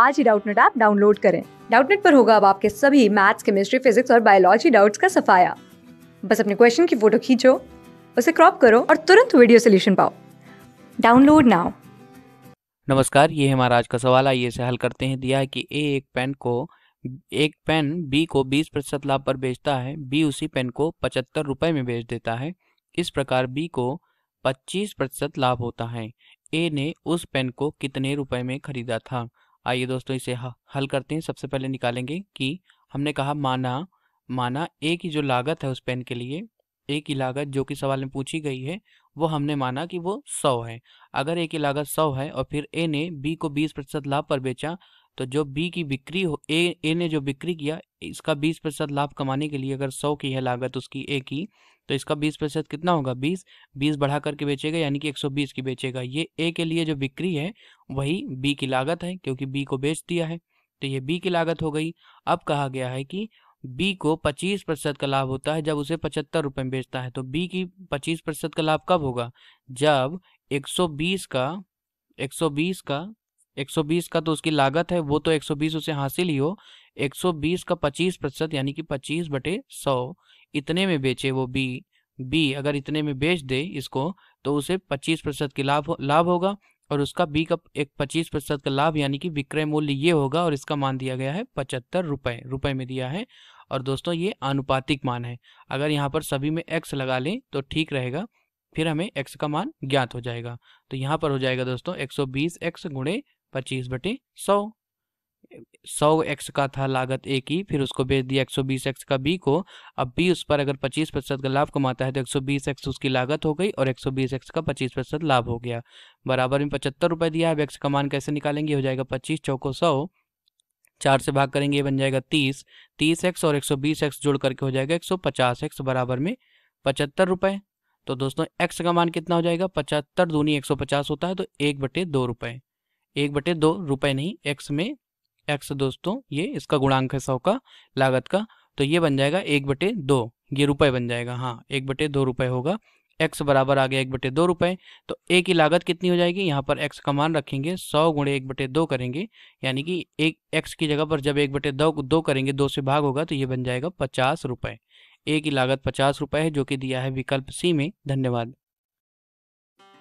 आज ही Doubtnut app download करें डाउटनेट पर होगा अब आपके सभी मैथ्स केमिस्ट्री फिजिक्स और बायोलॉजी डाउट्स का सफाया बस अपने क्वेश्चन की फोटो खींचो उसे क्रॉप करो और तुरंत वीडियो सोल्यूशन पाओ डाउनलोड नाउ नमस्कार ये हमारा आज का सवाल आइए से हल करते हैं दिया है कि ए एक पेन को एक पेन बी को 20 प्रतिशत लाभ पर बेचता है बी उसी पेन को पचहत्तर रुपये में बेच देता है इस प्रकार बी को 25 प्रतिशत लाभ होता है ए ने उस पेन को कितने रुपए में खरीदा था आइए दोस्तों इसे हल करते हैं सबसे पहले निकालेंगे कि हमने कहा माना माना ए की जो लागत है उस पेन के लिए ए की लागत जो कि सवाल में पूछी गई है वो हमने माना कि वो सौ है अगर ए की लागत सौ है और फिर ए ने बी को बीस प्रतिशत लाभ पर बेचा तो जो बी की बिक्री हो ए ए ने जो बिक्री किया इसका बीस प्रतिशत लाभ कमाने के लिए अगर सौ की है लागत उसकी ए की तो इसका बीस प्रतिशत कितना होगा बीस बीस बढ़ा करके बेचेगा यानी कि एक सौ बीस की बेचेगा ये ए के लिए जो बिक्री है वही बी की लागत है क्योंकि बी को बेच दिया है तो ये बी की लागत हो गई अब कहा गया है कि बी को पच्चीस प्रतिशत का लाभ होता है जब उसे पचहत्तर रुपये में बेचता है तो बी की पच्चीस प्रतिशत का लाभ कब होगा जब एक सौ बीस का एक सौ बीस का 120 का तो उसकी लागत है वो तो 120 उसे हासिल ही हो 120 का 25 प्रतिशत यानी कि 25 बटे सौ इतने में बेचे वो बी बी अगर इतने में बेच दे इसको तो उसे 25 प्रतिशत की लाभ लाभ होगा और उसका बी का एक 25 प्रतिशत का लाभ यानी कि विक्रय मूल्य ये होगा और इसका मान दिया गया है पचहत्तर रुपये रुपये में दिया है और दोस्तों ये आनुपातिक मान है अगर यहाँ पर सभी में एक्स लगा लें तो ठीक रहेगा फिर हमें एक्स का मान ज्ञात हो जाएगा तो यहाँ पर हो जाएगा दोस्तों बीस एक्स गुणे पच्चीस बटे सौ सौ एक्स का था लागत ए की फिर उसको बेच दिया एक सौ बीस एक्स का बी को अब बी उस पर अगर पच्चीस प्रतिशत का लाभ कमाता है तो एक सौ बीस एक्स उसकी लागत हो गई और एक सौ बीस एक्स का पच्चीस प्रतिशत लाभ हो गया बराबर में पचहत्तर रुपये दिया अब एक्स का मान कैसे निकालेंगे हो जाएगा पच्चीस चौको सौ चार से भाग करेंगे ये बन जाएगा तीस तीस एक्स और एक सौ बीस एक्स जोड़ करके हो जाएगा एक सौ पचास एक्स बराबर में पचहत्तर रुपये तो दोस्तों एक्स का मान कितना हो जाएगा पचहत्तर दूनी एक सौ पचास होता है तो एक बटे दो रुपये एक बटे दो रुपये नहीं एक्स में एक्स दोस्तों ये इसका गुणांक है सौ का लागत का तो ये बन जाएगा एक बटे दो ये रुपये बन जाएगा हाँ एक बटे दो रुपये होगा एक्स बराबर आ गया एक बटे दो रुपये तो ए की लागत कितनी हो जाएगी यहाँ पर एक्स का मान रखेंगे सौ गुणे एक बटे दो करेंगे यानी कि एक एक्स की जगह पर जब एक बटे दो दो करेंगे दो से भाग होगा तो ये बन जाएगा पचास रुपये ए की लागत पचास रुपये है जो कि दिया है विकल्प सी में धन्यवाद